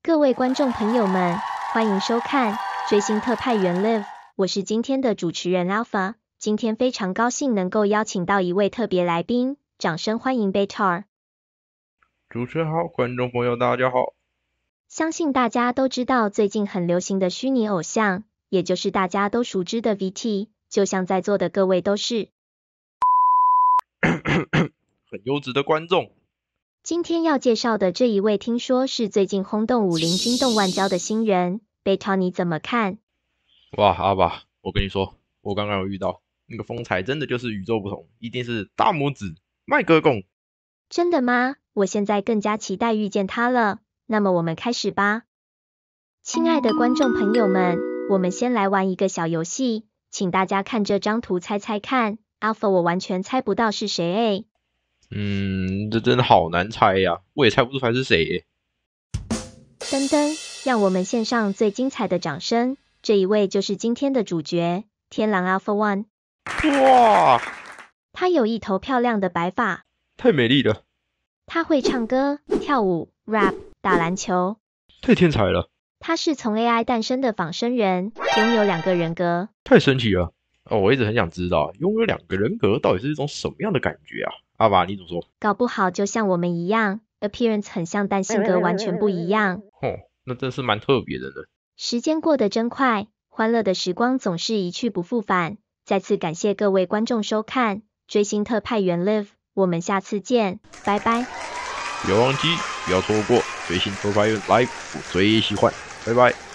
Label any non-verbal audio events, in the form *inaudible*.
各位观众朋友们，欢迎收看《追星特派员 Live》，我是今天的主持人 Alpha。今天非常高兴能够邀请到一位特别来宾，掌声欢迎 Beta。主持人好，观众朋友大家好。相信大家都知道最近很流行的虚拟偶像，也就是大家都熟知的 VT，就像在座的各位都是 *coughs* 很优质的观众。今天要介绍的这一位，听说是最近轰动武林、惊动万教的新人，贝超你怎么看？哇，阿爸，我跟你说，我刚刚有遇到，那个风采真的就是与众不同，一定是大拇指麦哥公。真的吗？我现在更加期待遇见他了。那么我们开始吧，亲爱的观众朋友们，我们先来玩一个小游戏，请大家看这张图，猜猜看，Alpha，我完全猜不到是谁诶。嗯，这真的好难猜呀，我也猜不出他是谁。噔噔，让我们献上最精彩的掌声，这一位就是今天的主角，天狼 Alpha One。哇！他有一头漂亮的白发，太美丽了。他会唱歌、跳舞、rap、打篮球，太天才了。他是从 AI 诞生的仿生人，拥有两个人格，太神奇了。哦，我一直很想知道拥有两个人格到底是一种什么样的感觉啊！阿爸，你怎么说？搞不好就像我们一样，appearance 很像，但性格完全不一样。哦，那真是蛮特别的呢。时间过得真快，欢乐的时光总是一去不复返。再次感谢各位观众收看《追星特派员 Live》，我们下次见，拜拜。别忘记，不要错过《追星特派员 Live》，最喜欢，拜拜。